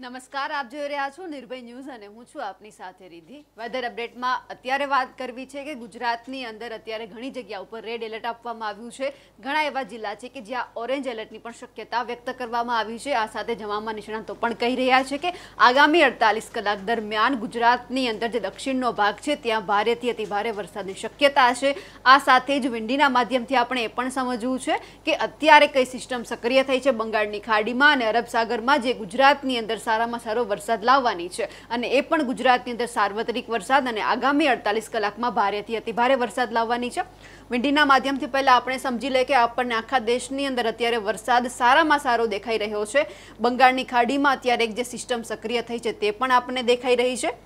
નમસ્કાર આપ જોઈ રહ્યા છો નિર્ભય ન્યૂઝ અને હું છું આપની સાથે રીધિ વેધર અપડેટમાં અત્યારે વાત કરવી છે કે ગુજરાતની અંદર અત્યારે ઘણી જગ્યા ઉપર રેડ એલર્ટ આપવામાં આવ્યું છે ઘણા એવા જિલ્લા છે કે જ્યાં ઓરેન્જ એલર્ટની પણ શક્યતા વ્યક્ત કરવામાં આવી છે આ સાથે જવામાં નિષ્ણાંતો પણ કહી રહ્યા છે કે આગામી અડતાલીસ કલાક દરમિયાન ગુજરાતની અંદર જે દક્ષિણનો ભાગ છે ત્યાં ભારેથી અતિભારે વરસાદની શક્યતા છે આ સાથે જ વિંડીના માધ્યમથી આપણે એ પણ સમજવું છે કે અત્યારે કઈ સિસ્ટમ સક્રિય થઈ છે બંગાળની ખાડીમાં અને અરબ સાગરમાં જે ગુજરાતની અંદર સારામાં સારો વરસાદ લાવવાની છે અને એ પણ ગુજરાતની અંદર સાર્વત્રિક વરસાદ અને આગામી અડતાલીસ કલાકમાં ભારેથી અતિ ભારે વરસાદ લાવવાની છે વિંડીના માધ્યમથી પહેલાં આપણે સમજી લઈએ કે આપણને આખા દેશની અંદર અત્યારે વરસાદ સારામાં સારો દેખાઈ રહ્યો છે બંગાળની ખાડીમાં અત્યારે એક જે સિસ્ટમ સક્રિય થઈ છે તે પણ આપણને દેખાઈ રહી છે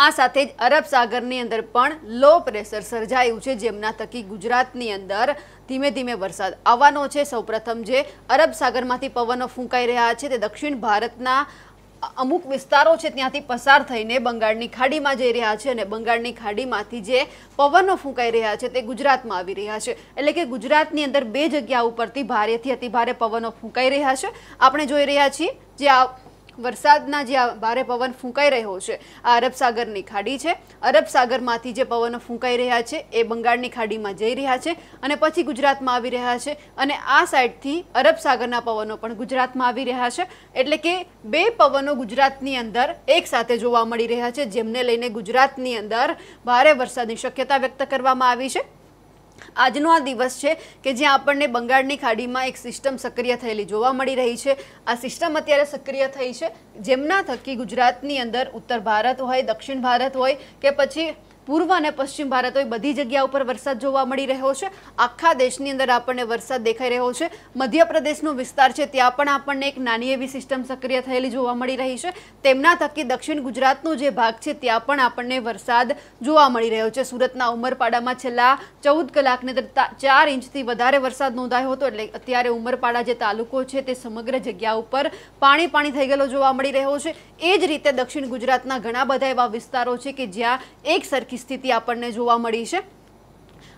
આ સાથે જ અરબ સાગરની અંદર પણ લો પ્રેશર સર્જાયું છે જેમના થકી ગુજરાતની અંદર ધીમે ધીમે વરસાદ આવવાનો છે સૌપ્રથમ જે અરબ સાગરમાંથી પવનો ફૂંકાઈ રહ્યા છે તે દક્ષિણ ભારતના અમુક વિસ્તારો છે ત્યાંથી પસાર થઈને બંગાળની ખાડીમાં જઈ રહ્યા છે અને બંગાળની ખાડીમાંથી જે પવનો ફૂંકાઈ રહ્યા છે તે ગુજરાતમાં આવી રહ્યા છે એટલે કે ગુજરાતની અંદર બે જગ્યા ઉપરથી ભારેથી અતિભારે પવનો ફૂંકાઈ રહ્યા છે આપણે જોઈ રહ્યા છીએ જે આ વરસાદના જે ભારે પવન ફૂંકાઈ રહ્યો છે આ અરબ સાગરની ખાડી છે અરબ સાગરમાંથી જે પવનો ફૂંકાઈ રહ્યા છે એ બંગાળની ખાડીમાં જઈ રહ્યા છે અને પછી ગુજરાતમાં આવી રહ્યા છે અને આ સાઈડથી અરબ સાગરના પવનો પણ ગુજરાતમાં આવી રહ્યા છે એટલે કે બે પવનો ગુજરાતની અંદર એકસાથે જોવા મળી રહ્યા છે જેમને લઈને ગુજરાતની અંદર ભારે વરસાદની શક્યતા વ્યક્ત કરવામાં આવી છે આજનો આ દિવસ છે કે જ્યાં આપણને બંગાળની ખાડીમાં એક સિસ્ટમ સક્રિય થયેલી જોવા મળી રહી છે આ સિસ્ટમ અત્યારે સક્રિય થઈ છે જેમના થકી ગુજરાતની અંદર ઉત્તર ભારત હોય દક્ષિણ ભારત હોય કે પછી પૂર્વ અને પશ્ચિમ ભારત બધી જગ્યા ઉપર વરસાદ જોવા મળી રહ્યો છે આખા દેશની અંદર આપણને વરસાદ દેખાઈ રહ્યો છે મધ્યપ્રદેશનો વિસ્તાર છે ત્યાં પણ આપણને એક નાની એવી સિસ્ટમ સક્રિય થયેલી જોવા મળી રહી છે તેમના થકી દક્ષિણ ગુજરાતનો જે ભાગ છે ત્યાં પણ આપણને વરસાદ જોવા મળી રહ્યો છે સુરતના ઉમરપાડામાં છેલ્લા ચૌદ કલાકની અંદર ચાર ઇંચથી વધારે વરસાદ નોંધાયો હતો એટલે અત્યારે ઉમરપાડા જે તાલુકો છે તે સમગ્ર જગ્યા ઉપર પાણી પાણી થઈ ગયેલો જોવા મળી રહ્યો છે એ જ રીતે દક્ષિણ ગુજરાતના ઘણા બધા એવા વિસ્તારો છે કે જ્યાં એક સરખી આખી સ્થિતિ આપણને જોવા મળી છે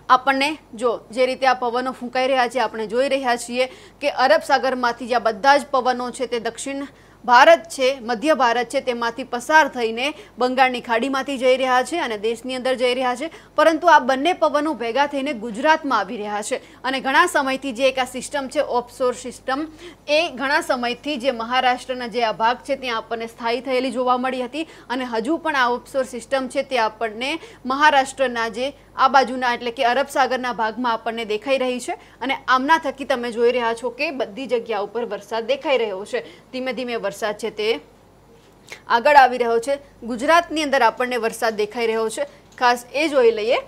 આપણને જો જે રીતે આ પવનો ફૂંકાઈ રહ્યા છે આપણે જોઈ રહ્યા છીએ કે અરબ સાગરમાંથી જે બધા જ પવનો છે તે દક્ષિણ ભારત છે મધ્ય ભારત છે તેમાંથી પસાર થઈને બંગાળની ખાડીમાંથી જઈ રહ્યા છે અને દેશની અંદર જઈ રહ્યા છે પરંતુ આ બંને પવનો ભેગા થઈને ગુજરાતમાં આવી રહ્યા છે અને ઘણા સમયથી જે એક આ સિસ્ટમ છે ઓફસોર સિસ્ટમ એ ઘણા સમયથી જે મહારાષ્ટ્રના જે આ ભાગ છે ત્યાં આપણને સ્થાયી થયેલી જોવા મળી હતી અને હજુ પણ આ ઓફસોર સિસ્ટમ છે તે આપણને મહારાષ્ટ્રના જે આ બાજુના એટલે કે અરબ સાગરના ભાગમાં આપણને દેખાઈ રહી છે અને આમના થકી તમે જોઈ રહ્યા છો કે બધી જગ્યા ઉપર વરસાદ દેખાઈ રહ્યો છે ધીમે ધીમે વરસાદ વરસાદ છે તે આગળ આવી રહ્યો છે ગુજરાતની અંદર આપણને વરસાદ દેખાઈ રહ્યો છે ખાસ એ જોઈ લઈએ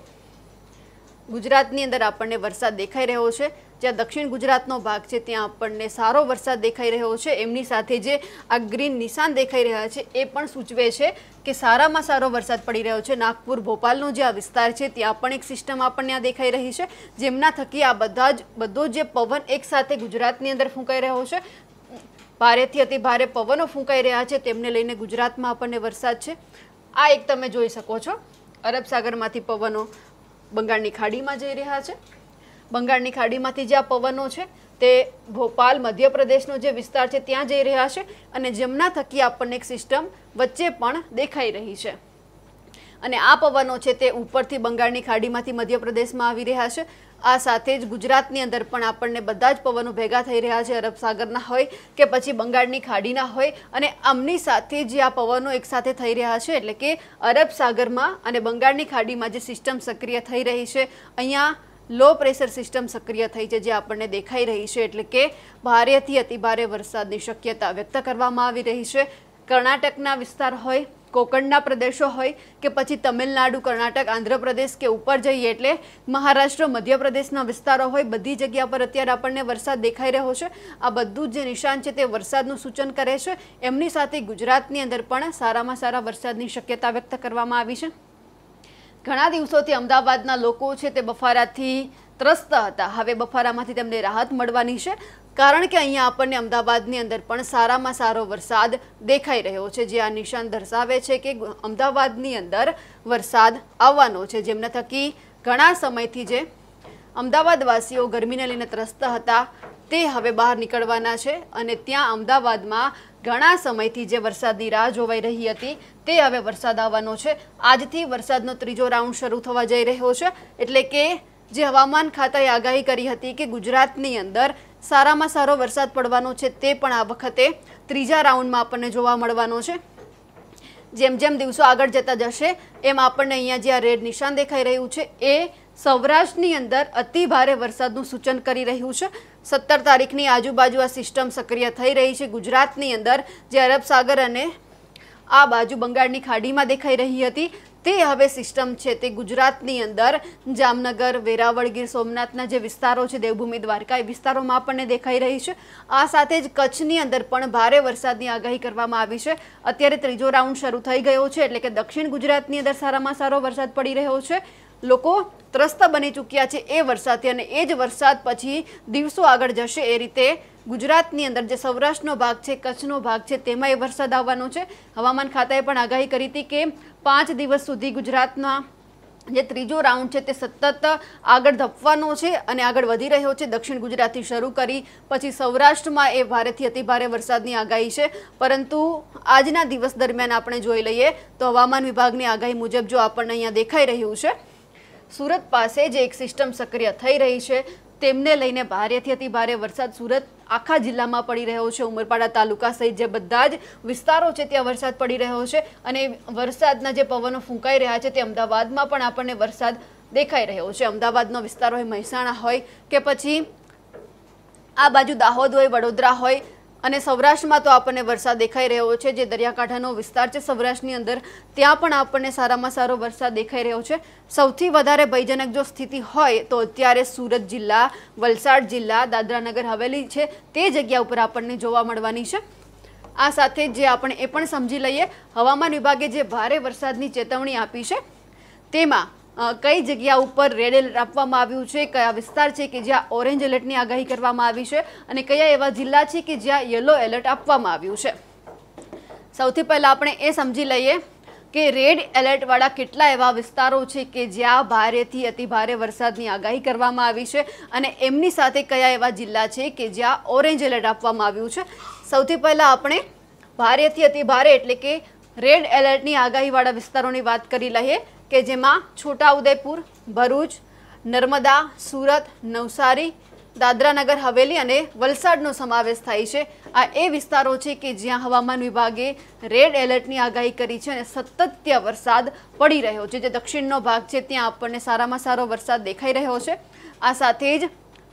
ગુજરાતની અંદર આપણને વરસાદ દેખાઈ રહ્યો છે જ્યાં દક્ષિણ ગુજરાતનો ભાગ છે ત્યાં આપણને સારો વરસાદ દેખાઈ રહ્યો છે એમની સાથે જે આ ગ્રીન નિશાન દેખાઈ રહ્યા છે એ પણ સૂચવે છે કે સારામાં સારો વરસાદ પડી રહ્યો છે નાગપુર ભોપાલનો જે આ વિસ્તાર છે ત્યાં પણ એક સિસ્ટમ આપણને આ દેખાઈ રહી છે જેમના થકી આ બધા જ બધો જે પવન એકસાથે ગુજરાતની અંદર ફૂંકાઈ રહ્યો છે ભારેથી અતિ ભારે પવનો ફૂંકાઈ રહ્યા છે તેમને લઈને ગુજરાતમાં આપણને વરસાદ છે આ એક તમે જોઈ શકો છો અરબ સાગરમાંથી પવનો બંગાળની ખાડીમાં જઈ રહ્યા છે બંગાળની ખાડીમાંથી જે આ પવનો છે તે ભોપાલ મધ્યપ્રદેશનો જે વિસ્તાર છે ત્યાં જઈ રહ્યા છે અને જેમના થકી આપણને એક સિસ્ટમ વચ્ચે પણ દેખાઈ રહી છે અને આ પવનો છે તે ઉપરથી બંગાળની ખાડીમાંથી મધ્યપ્રદેશમાં આવી રહ્યા છે આ સાથે જ ગુજરાતની અંદર પણ આપણને બધા જ પવનો ભેગા થઈ રહ્યા છે અરબસાગરના હોય કે પછી બંગાળની ખાડીના હોય અને આમની સાથે જે આ પવનો એકસાથે થઈ રહ્યા છે એટલે કે અરબસાગરમાં અને બંગાળની ખાડીમાં જે સિસ્ટમ સક્રિય થઈ રહી છે અહીંયા લો પ્રેશર સિસ્ટમ સક્રિય થઈ છે જે આપણને દેખાઈ રહી છે એટલે કે ભારેથી અતિભારે વરસાદની શક્યતા વ્યક્ત કરવામાં આવી રહી છે કર્ણાટકના વિસ્તાર હોય કોકણના પ્રદેશો હોય કે પછી તમિલનાડુ કર્ણાટક આંધ્રપ્રદેશ કે ઉપર જઈએ એટલે મહારાષ્ટ્ર મધ્યપ્રદેશના વિસ્તારો હોય બધી જગ્યા પર અત્યારે આપણને વરસાદ દેખાઈ રહ્યો છે આ બધું જે નિશાન છે તે વરસાદનું સૂચન કરે છે એમની સાથે ગુજરાતની અંદર પણ સારામાં સારા વરસાદની શક્યતા વ્યક્ત કરવામાં આવી છે ઘણા દિવસોથી અમદાવાદના લોકો છે તે બફારાથી ત્રસ્ત હતા હવે બફારામાંથી તેમને રાહત મળવાની છે કારણ કે અહીંયા આપણને અમદાવાદની અંદર પણ સારામાં સારો વરસાદ દેખાઈ રહ્યો છે જે આ નિશાન દર્શાવે છે કે અમદાવાદની અંદર વરસાદ આવવાનો છે જેમના થકી ઘણા સમયથી જે અમદાવાદવાસીઓ ગરમીને લઈને ત્રસ્ત હતા તે હવે બહાર નીકળવાના છે અને ત્યાં અમદાવાદમાં ઘણા સમયથી જે વરસાદની રાહ જોવાઈ રહી હતી તે હવે વરસાદ આવવાનો છે આજથી વરસાદનો ત્રીજો રાઉન્ડ શરૂ થવા જઈ રહ્યો છે એટલે કે જે હવામાન ખાતાએ આગાહી કરી હતી કે ગુજરાતની અંદર સારામાં સારો વરસાદ પડવાનો છે તે પણ આ વખતે ત્રીજા રાઉન્ડમાં આપણને જોવા મળવાનો છે જેમ જેમ દિવસો આગળ જતા જશે એમ આપણને અહીંયા જે આ રેડ નિશાન દેખાઈ રહ્યું છે એ સૌરાષ્ટ્રની અંદર અતિ ભારે વરસાદનું સૂચન કરી રહ્યું છે સત્તર તારીખની આજુબાજુ આ સિસ્ટમ સક્રિય થઈ રહી છે ગુજરાતની અંદર જે અરબ સાગર અને આ બાજુ બંગાળની ખાડીમાં દેખાઈ રહી હતી તે હવે સિસ્ટમ છે તે ગુજરાતની અંદર જામનગર વેરાવળ ગીર સોમનાથના જે વિસ્તારો છે દેવભૂમિ દ્વારકા એ વિસ્તારોમાં આપણને દેખાઈ રહી છે આ સાથે જ કચ્છની અંદર પણ ભારે વરસાદની આગાહી કરવામાં આવી છે અત્યારે ત્રીજો રાઉન્ડ શરૂ થઈ ગયો છે એટલે કે દક્ષિણ ગુજરાતની અંદર સારામાં સારો વરસાદ પડી રહ્યો છે લોકો ત્રસ્ત બની ચૂક્યા છે એ વરસાદથી અને એ જ વરસાદ પછી દિવસો આગળ જશે એ રીતે ગુજરાતની અંદર જે સૌરાષ્ટ્રનો ભાગ છે કચ્છનો ભાગ છે તેમાં એ વરસાદ આવવાનો છે હવામાન ખાતાએ પણ આગાહી કરી હતી કે પાંચ દિવસ સુધી ગુજરાતના જે ત્રીજો રાઉન્ડ છે તે સતત આગળ ધપવાનો છે અને આગળ વધી રહ્યો છે દક્ષિણ ગુજરાતથી શરૂ કરી પછી સૌરાષ્ટ્રમાં એ ભારેથી અતિભારે વરસાદની આગાહી છે પરંતુ આજના દિવસ દરમિયાન આપણે જોઈ લઈએ તો હવામાન વિભાગની આગાહી મુજબ જો આપણને અહીંયા દેખાઈ રહ્યું છે સુરત પાસે જે એક સિસ્ટમ સક્રિય થઈ રહી છે તેમને લઈને ભારેથી અતિ ભારે વરસાદ સુરત આખા જિલ્લામાં પડી રહ્યો છે ઉમરપાડા તાલુકા સહિત જે બધા જ વિસ્તારો છે ત્યાં વરસાદ પડી રહ્યો છે અને વરસાદના જે પવનો ફૂંકાઈ રહ્યા છે તે અમદાવાદમાં પણ આપણને વરસાદ દેખાઈ રહ્યો છે અમદાવાદનો વિસ્તાર હોય મહેસાણા હોય કે પછી આ બાજુ દાહોદ હોય વડોદરા હોય અને સૌરાષ્ટ્રમાં તો આપણને વરસાદ દેખાઈ રહ્યો છે જે દરિયાકાંઠાનો વિસ્તાર છે સૌરાષ્ટ્રની અંદર ત્યાં પણ આપણને સારામાં સારો વરસાદ દેખાઈ રહ્યો છે સૌથી વધારે ભયજનક જો સ્થિતિ હોય તો અત્યારે સુરત જિલ્લા વલસાડ જિલ્લા દાદરાનગર હવેલી છે તે જગ્યા ઉપર આપણને જોવા મળવાની છે આ સાથે જે આપણે એ પણ સમજી લઈએ હવામાન વિભાગે જે ભારે વરસાદની ચેતવણી આપી છે તેમાં કઈ જગ્યા ઉપર રેડ એલર્ટ આપવામાં આવ્યું છે કયા વિસ્તાર છે કે જ્યાં ઓરેન્જ એલર્ટની આગાહી કરવામાં આવી છે અને કયા એવા જિલ્લા છે કે જ્યાં યલો એલર્ટ આપવામાં આવ્યું છે સૌથી પહેલાં આપણે એ સમજી લઈએ કે રેડ એલર્ટવાળા કેટલા એવા વિસ્તારો છે કે જ્યાં ભારેથી અતિભારે વરસાદની આગાહી કરવામાં આવી છે અને એમની સાથે કયા એવા જિલ્લા છે કે જ્યાં ઓરેન્જ એલર્ટ આપવામાં આવ્યું છે સૌથી પહેલાં આપણે ભારેથી અતિભારે એટલે કે રેડ એલર્ટની આગાહીવાળા વિસ્તારોની વાત કરી લઈએ કે જેમાં છોટાઉદેપુર ભરૂચ નર્મદા સુરત નવસારી દાદરાનગર હવેલી અને વલસાડનો સમાવેશ થાય છે આ એ વિસ્તારો છે કે જ્યાં હવામાન વિભાગે રેડ એલર્ટની આગાહી કરી છે અને સતત વરસાદ પડી રહ્યો છે જે દક્ષિણનો ભાગ છે ત્યાં આપણને સારામાં સારો વરસાદ દેખાઈ રહ્યો છે આ સાથે જ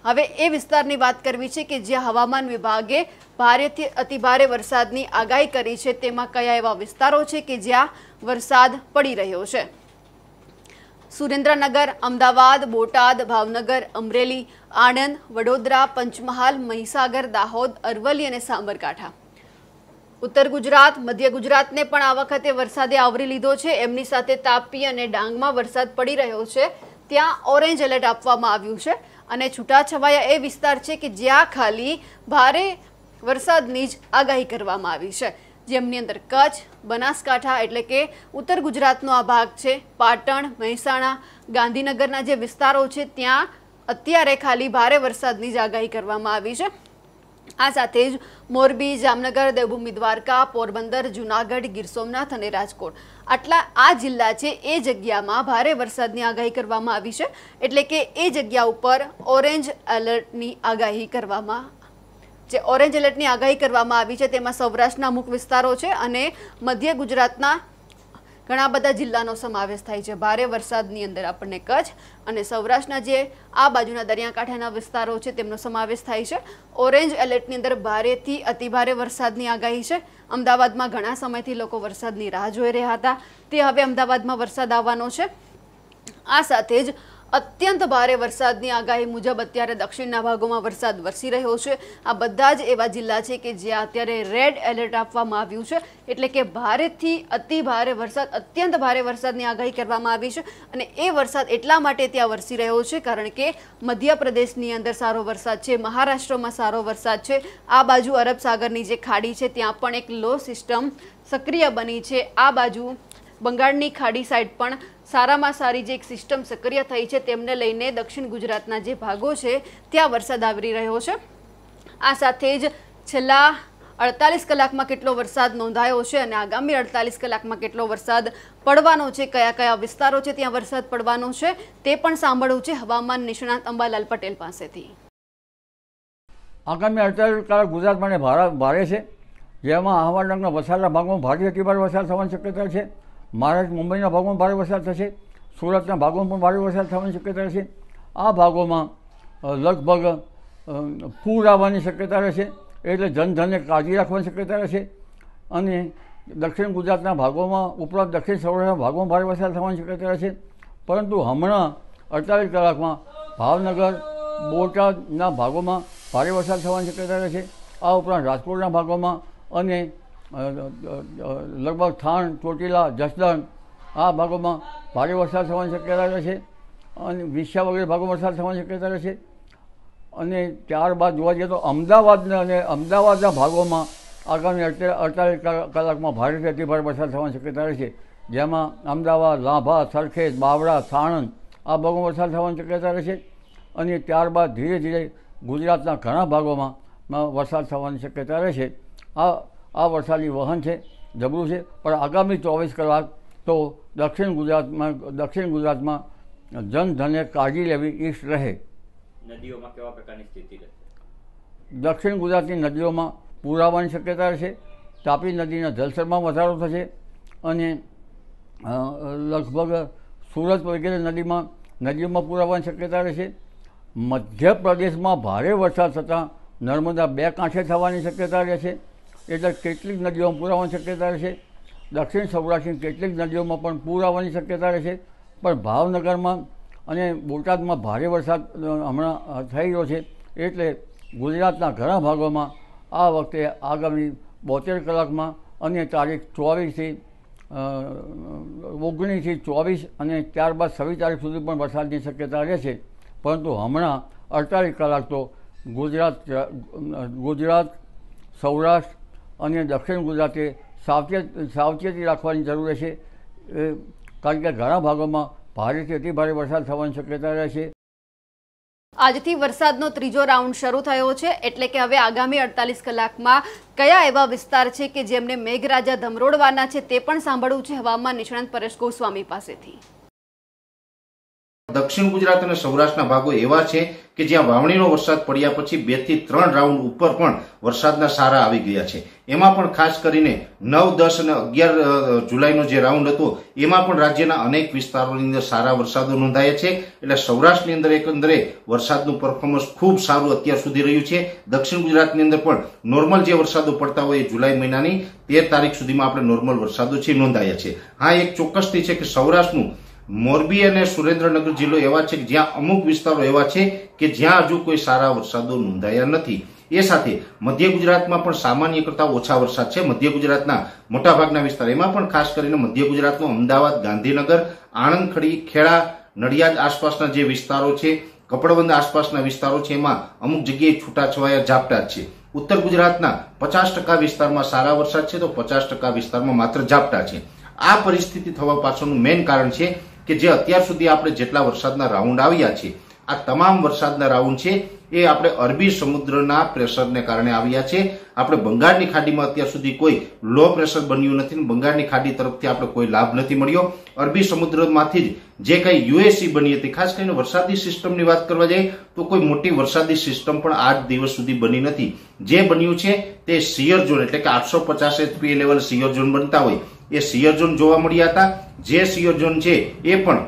હવે એ વિસ્તારની વાત કરવી છે કે જ્યાં હવામાન વિભાગે ભારેથી અતિભારે વરસાદની આગાહી કરી છે તેમાં કયા એવા વિસ્તારો છે કે જ્યાં વરસાદ પડી રહ્યો છે સુરેન્દ્રનગર અમદાવાદ બોટાદ ભાવનગર અમરેલી આણંદ વડોદરા પંચમહાલ મહીસાગર દાહોદ અરવલ્લી અને સાબરકાંઠા ઉત્તર ગુજરાત મધ્ય ગુજરાતને પણ આ વખતે વરસાદે આવરી લીધો છે એમની સાથે તાપી અને ડાંગમાં વરસાદ પડી રહ્યો છે ત્યાં ઓરેન્જ એલર્ટ આપવામાં આવ્યું છે અને છૂટાછવાયા એ વિસ્તાર છે કે જ્યાં ખાલી ભારે વરસાદની જ આગાહી કરવામાં આવી છે જેમની અંદર કચ્છ બનાસકાંઠા એટલે કે ઉત્તર ગુજરાતનો આ ભાગ છે પાટણ મહેસાણા ગાંધીનગરના જે વિસ્તારો છે ત્યાં અત્યારે ખાલી ભારે વરસાદની જ આગાહી કરવામાં આવી છે આ સાથે જ મોરબી જામનગર દેવભૂમિ દ્વારકા પોરબંદર જુનાગઢ ગીર સોમનાથ અને રાજકોટ આટલા આ જિલ્લા છે એ જગ્યામાં ભારે વરસાદની આગાહી કરવામાં આવી છે એટલે કે એ જગ્યા ઉપર ઓરેન્જ એલર્ટની આગાહી કરવામાં જે ઓરેન્જ એલર્ટની આગાહી કરવામાં આવી છે તેમાં સૌરાષ્ટ્રના મુખ્ય વિસ્તારો છે અને મધ્ય ગુજરાતના ઘણા બધા જિલ્લાનો સમાવેશ થાય છે ભારે વરસાદની અંદર આપણને કચ્છ અને સૌરાષ્ટ્રના જે આ બાજુના દરિયાકાંઠાના વિસ્તારો છે તેમનો સમાવેશ થાય છે ઓરેન્જ એલર્ટની અંદર ભારેથી અતિભારે વરસાદની આગાહી છે અમદાવાદમાં ઘણા સમયથી લોકો વરસાદની રાહ જોઈ રહ્યા હતા તે હવે અમદાવાદમાં વરસાદ આવવાનો છે આ સાથે જ અત્યંત ભારે વરસાદની આગાહી મુજબ અત્યારે દક્ષિણના ભાગોમાં વરસાદ વરસી રહ્યો છે આ બધા જ એવા જિલ્લા છે કે જ્યાં અત્યારે રેડ એલર્ટ આપવામાં આવ્યું છે એટલે કે ભારેથી અતિ ભારે વરસાદ અત્યંત ભારે વરસાદની આગાહી કરવામાં આવી છે અને એ વરસાદ એટલા માટે ત્યાં વરસી રહ્યો છે કારણ કે મધ્યપ્રદેશની અંદર સારો વરસાદ છે મહારાષ્ટ્રમાં સારો વરસાદ છે આ બાજુ અરબ સાગરની જે ખાડી છે ત્યાં પણ એક લો સિસ્ટમ સક્રિય બની છે આ બાજુ બંગાળની ખાડી સાઈડ પણ સારામાં સારી જે એક સિસ્ટમ સક્રિય થઈ છે તેમને લઈને દક્ષિણ ગુજરાતના જે ભાગો છે ત્યાં વરસાદ આવરી રહ્યો છે આ સાથે જ છેલ્લા અડતાલીસ કલાકમાં કેટલો વરસાદ નોંધાયો છે અને આગામી અડતાલીસ કલાકમાં કેટલો વરસાદ પડવાનો છે કયા કયા વિસ્તારો છે ત્યાં વરસાદ પડવાનો છે તે પણ સાંભળવું છે હવામાન નિષ્ણાત અંબાલાલ પટેલ પાસેથી આગામી અડતાલીસ કલાક ગુજરાત માટે ભારે છે જેમાં હવામાન રંગના વરસાદના ભાગમાં ભારે અતિભાર વરસાદ થવાની શક્યતા છે મહારાષ્ટ્ર મુંબઈના ભાગોમાં ભારે વરસાદ થશે સુરતના ભાગોમાં પણ ભારે વરસાદ થવાની શક્યતા રહેશે આ ભાગોમાં લગભગ પૂર આવવાની શક્યતા રહેશે એટલે જનધનને કાળજી રાખવાની શક્યતા રહેશે અને દક્ષિણ ગુજરાતના ભાગોમાં ઉપરાંત દક્ષિણ સૌરાષ્ટ્રના ભાગોમાં ભારે વરસાદ થવાની શક્યતા રહેશે પરંતુ હમણાં અડતાલીસ કલાકમાં ભાવનગર બોટાદના ભાગોમાં ભારે વરસાદ થવાની શક્યતા રહેશે આ ઉપરાંત રાજકોટના ભાગોમાં અને લગભગ થાણ ચોટીલા જસદણ આ ભાગોમાં ભારે વરસાદ થવાની શક્યતા રહે છે અને વિછા વગેરે ભાગોમાં વરસાદ થવાની શક્યતા રહે છે અને ત્યારબાદ જોવા જઈએ તો અમદાવાદના અને અમદાવાદના ભાગોમાં આગામી અડતાલીસ કલાકમાં ભારે અતિભારે વરસાદ થવાની શક્યતા રહે છે જેમાં અમદાવાદ લાંભા સરખેજ બાવળા સાણંદ આ ભાગોમાં વરસાદ થવાની શક્યતા રહે છે અને ત્યારબાદ ધીરે ધીરે ગુજરાતના ઘણા ભાગોમાં વરસાદ થવાની શક્યતા રહે છે આ આ વરસાદી વહન છે ઝઘડું છે પણ આગામી ચોવીસ કલાક તો દક્ષિણ ગુજરાતમાં દક્ષિણ ગુજરાતમાં જનધને કાળજી લેવી ઈષ્ટ રહે નદીઓમાં કેવા પ્રકારની સ્થિતિ રહેશે દક્ષિણ ગુજરાતની નદીઓમાં પૂર આવવાની શક્યતા રહેશે તાપી નદીના જલસરમાં વધારો થશે અને લગભગ સુરત વગેરે નદીમાં નદીઓમાં પૂર આવવાની શક્યતા રહેશે મધ્યપ્રદેશમાં ભારે વરસાદ થતાં નર્મદા બે કાંઠે થવાની શક્યતા રહેશે એટલે કેટલીક નદીઓમાં પૂર આવવાની શક્યતા રહેશે દક્ષિણ સૌરાષ્ટ્રની કેટલીક નદીઓમાં પણ પૂર આવવાની શક્યતા રહેશે પણ ભાવનગરમાં અને બોટાદમાં ભારે વરસાદ હમણાં થઈ રહ્યો છે એટલે ગુજરાતના ઘણા ભાગોમાં આ વખતે આગામી બોતેર કલાકમાં અને તારીખ ચોવીસથી ઓગણીસથી ચોવીસ અને ત્યારબાદ છવ્વીસ તારીખ સુધી પણ વરસાદની શક્યતા રહે છે પરંતુ હમણાં અડતાલીસ કલાક તો ગુજરાત ગુજરાત સૌરાષ્ટ્ર અને દક્ષિણ ગુજરાતે સાવચેત સાવચેતી રાખવાની જરૂર રહેશે કારણ કે ઘણા ભાગોમાં ભારેથી ભારે વરસાદ થવાની શક્યતા રહેશે આજથી વરસાદનો ત્રીજો રાઉન્ડ શરૂ થયો છે એટલે કે હવે આગામી અડતાલીસ કલાકમાં કયા એવા વિસ્તાર છે કે જેમને મેઘરાજા ધમરોડવાના છે તે પણ સાંભળવું છે હવામાન નિષ્ણાંત પરેશ ગોસ્વામી પાસેથી દક્ષિણ ગુજરાત અને સૌરાષ્ટ્રના ભાગો એવા છે કે જ્યાં વાવણીનો વરસાદ પડ્યા પછી બે થી ત્રણ રાઉન્ડ ઉપર પણ વરસાદના સારા આવી ગયા છે એમાં પણ ખાસ કરીને નવ દસ અને અગિયાર જુલાઈનો જે રાઉન્ડ હતો એમાં પણ રાજ્યના અનેક વિસ્તારોની અંદર સારા વરસાદો નોંધાયા છે એટલે સૌરાષ્ટ્રની અંદર એકંદરે વરસાદનું પરફોર્મન્સ ખૂબ સારું અત્યાર સુધી રહ્યું છે દક્ષિણ ગુજરાતની અંદર પણ નોર્મલ જે વરસાદો પડતા હોય એ જુલાઈ મહિનાની તેર તારીખ સુધીમાં આપણે નોર્મલ વરસાદો છે નોંધાયા છે હા એક ચોક્કસથી છે કે સૌરાષ્ટ્રનું મોરબી અને સુરેન્દ્રનગર જિલ્લો એવા છે કે જ્યાં અમુક વિસ્તારો એવા છે કે જ્યાં હજુ કોઈ સારા વરસાદો નોંધાયા નથી એ સાથે મધ્ય ગુજરાતમાં પણ સામાન્ય કરતા ઓછા વરસાદ છે મધ્ય ગુજરાતના મોટાભાગના વિસ્તાર એમાં પણ ખાસ કરીને મધ્ય ગુજરાતનો અમદાવાદ ગાંધીનગર આણંદખડી ખેડા નડિયાદ આસપાસના જે વિસ્તારો છે કપડવંદ આસપાસના વિસ્તારો છે એમાં અમુક જગ્યાએ છૂટાછવાયા ઝાપટા છે ઉત્તર ગુજરાતના પચાસ ટકા વિસ્તારમાં સારા વરસાદ છે તો પચાસ ટકા વિસ્તારમાં માત્ર ઝાપટા છે આ પરિસ્થિતિ થવા પાછળનું મેઇન કારણ છે કે જે અત્યાર સુધી આપણે જેટલા વરસાદના રાઉન્ડ આવ્યા છે આ તમામ વરસાદના રાઉન્ડ છે એ આપણે અરબી સમુદ્રના પ્રેશરને કારણે આવ્યા છે આપણે બંગાળની ખાડીમાં અત્યાર સુધી કોઈ લો પ્રેશર બન્યું નથી બંગાળની ખાડી તરફથી આપણે કોઈ લાભ નથી મળ્યો અરબી સમુદ્રમાંથી જ જે કંઈ યુએસી બની હતી ખાસ કરીને વરસાદી સિસ્ટમની વાત કરવા જઈએ તો કોઈ મોટી વરસાદી સિસ્ટમ પણ આજ દિવસ સુધી બની નથી જે બન્યું છે તે સિયર ઝોન એટલે કે આઠસો પચાસ એચપીએ લેવલ સિયર ઝોન બનતા હોય એ સિયર જોવા મળ્યા હતા જે સિયર છે એ પણ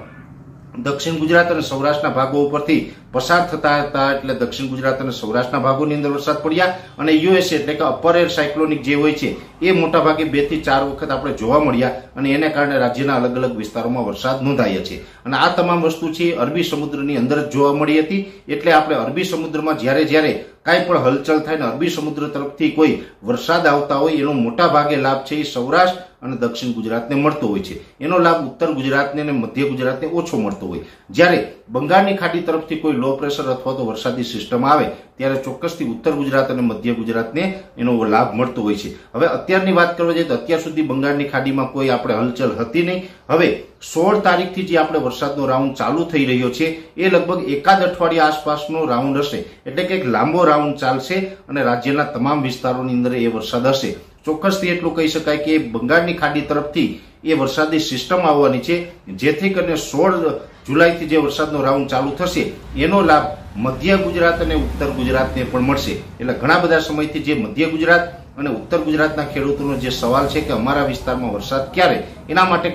દક્ષિણ ગુજરાત અને સૌરાષ્ટ્રના ભાગો ઉપરથી પસાર થતા હતા એટલે દક્ષિણ ગુજરાત અને સૌરાષ્ટ્રના ભાગોની અંદર વરસાદ પડ્યા અને યુએસ એટલે કે અપર એર સાયક્લોનિક જે હોય છે એ મોટાભાગે બે થી ચાર વખત આપણે જોવા મળ્યા અને એને કારણે રાજ્યના અલગ અલગ વિસ્તારોમાં વરસાદ નોંધાયા છે અને આ તમામ વસ્તુ છે અરબી સમુદ્રની અંદર જ જોવા મળી હતી એટલે આપણે અરબી સમુદ્રમાં જ્યારે જ્યારે કાંઈ પણ હલચલ થાય ને અરબી સમુદ્ર તરફથી કોઈ વરસાદ આવતા હોય એનો મોટા ભાગે લાભ છે એ સૌરાષ્ટ્ર અને દક્ષિણ ગુજરાતને મળતો હોય છે એનો લાભ ઉત્તર ગુજરાતને અને મધ્ય ગુજરાતને ઓછો મળતો હોય જ્યારે બંગાળની ખાડી તરફથી કોઈ લો પ્રેશર અથવા તો વરસાદી સિસ્ટમ આવે ત્યારે ચોક્કસથી ઉત્તર ગુજરાત અને મધ્ય ગુજરાતને એનો લાભ મળતો હોય છે હવે અત્યારની વાત કરવા જઈએ તો અત્યાર સુધી બંગાળની ખાડીમાં કોઈ આપણે હલચલ હતી નહીં હવે સોળ તારીખથી જે આપણે વરસાદનો રાઉન્ડ ચાલુ થઈ રહ્યો છે એ લગભગ એકાદ અઠવાડિયા આસપાસનો રાઉન્ડ હશે એટલે કે એક લાંબો રાઉન્ડ ચાલશે અને રાજ્યના તમામ વિસ્તારોની અંદર એ વરસાદ હશે ચોક્કસથી એટલું કહી શકાય કે બંગાળની ખાડી તરફથી એ વરસાદની સિસ્ટમ આવવાની છે જેથી કરીને સોળ જુલાઈથી જે વરસાદનો રાઉન્ડ ચાલુ થશે એનો લાભ મધ્ય ગુજરાત અને ઉત્તર ગુજરાતને પણ મળશે એટલે ઘણા બધા સમયથી જે મધ્ય ગુજરાત અને ઉત્તર ગુજરાતના ખેડૂતોનો જે સવાલ છે કે અમારા વિસ્તારમાં વરસાદ ક્યારે એના માટે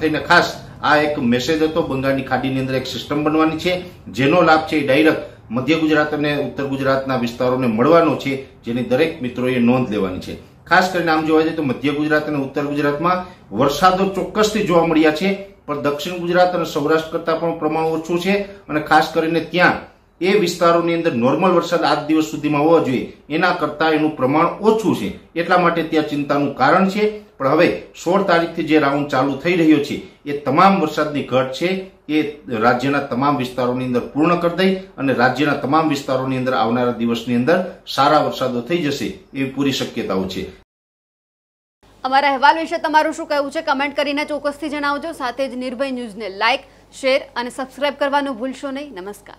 થઈને ખાસ આ એક મેસેજ હતો બંગાળની ખાડીની અંદર એક સિસ્ટમ બનવાની છે જેનો લાભ છે એ ડાયરેક્ટ મધ્ય ગુજરાત અને ઉત્તર ગુજરાતના વિસ્તારોને મળવાનો છે જેની દરેક મિત્રોએ નોંધ લેવાની છે ખાસ કરીને આમ જોવા જઈએ તો મધ્ય ગુજરાત અને ઉત્તર ગુજરાતમાં વરસાદો ચોક્કસથી જોવા મળ્યા છે પણ દક્ષિણ ગુજરાત અને સૌરાષ્ટ્ર કરતા પણ પ્રમાણ ઓછું છે અને ખાસ કરીને ત્યાં એ વિસ્તારોની અંદર નોર્મલ વરસાદ આજ દિવસ સુધીમાં હોવા જોઈએ એના કરતાં એનું પ્રમાણ ઓછું છે એટલા માટે ત્યાં ચિંતાનું કારણ છે પણ હવે સોળ તારીખથી જે રાઉન્ડ ચાલુ થઈ રહ્યો છે એ તમામ વરસાદની ઘટ છે એ રાજ્યના તમામ વિસ્તારોની અંદર પૂર્ણ કરી દઈ અને રાજ્યના તમામ વિસ્તારોની અંદર આવનારા દિવસની અંદર સારા વરસાદો થઈ જશે એવી પૂરી શક્યતાઓ છે અમારા અહેવાલ વિશે તમારું શું કહેવું છે કમેન્ટ કરીને ચોક્કસથી જણાવજો સાથે જ નિર્ભય ન્યૂઝને લાઇક શેર અને સબસ્ક્રાઇબ કરવાનું ભૂલશો નહીં નમસ્કાર